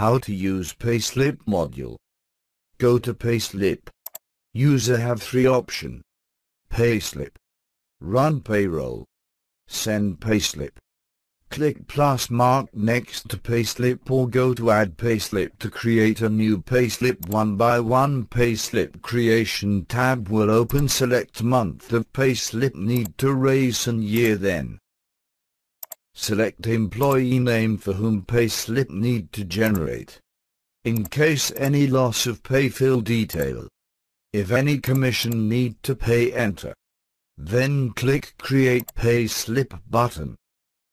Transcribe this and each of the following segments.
How to use Payslip module. Go to Payslip. User have three option. Payslip. Run payroll. Send payslip. Click plus mark next to payslip or go to add payslip to create a new payslip one by one payslip creation tab will open select month of payslip need to raise and year then Select employee name for whom payslip need to generate. In case any loss of pay fill detail. If any commission need to pay enter. Then click create payslip button.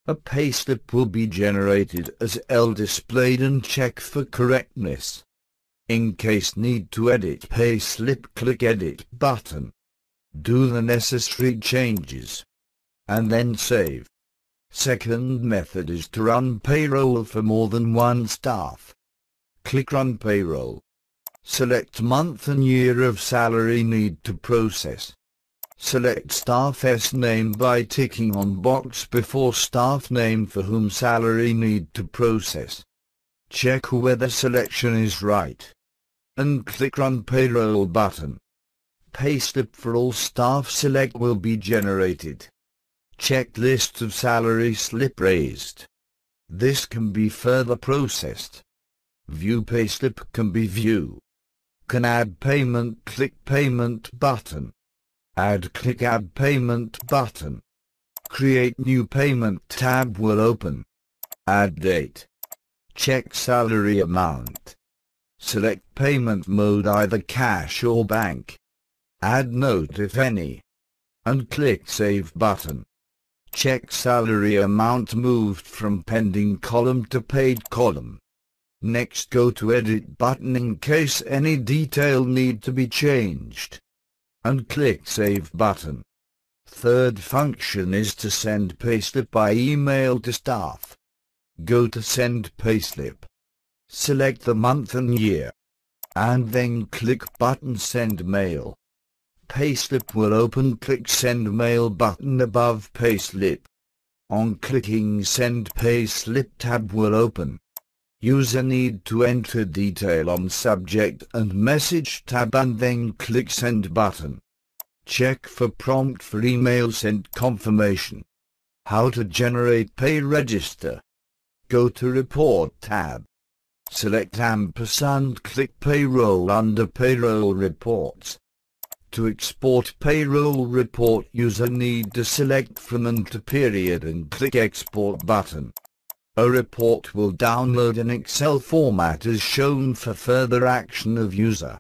A payslip will be generated as L displayed and check for correctness. In case need to edit payslip click edit button. Do the necessary changes. And then save. Second method is to run payroll for more than one staff. Click Run Payroll. Select month and year of salary need to process. Select staff's name by ticking on box before staff name for whom salary need to process. Check whether selection is right. And click Run Payroll button. slip for all staff select will be generated checklists of salary slip raised. This can be further processed. View pay slip can be view. Can add payment click payment button. Add click add payment button. Create new payment tab will open. Add date. Check salary amount. Select payment mode either cash or bank. Add note if any. And click save button. Check salary amount moved from pending column to paid column. Next go to edit button in case any detail need to be changed. And click save button. Third function is to send payslip by email to staff. Go to send payslip. Select the month and year. And then click button send mail. Payslip will open click send mail button above payslip. On clicking send payslip tab will open. User need to enter detail on subject and message tab and then click send button. Check for prompt for email sent confirmation. How to generate pay register. Go to report tab. Select ampersand click payroll under payroll reports. To export payroll report user need to select from enter period and click export button. A report will download in Excel format as shown for further action of user.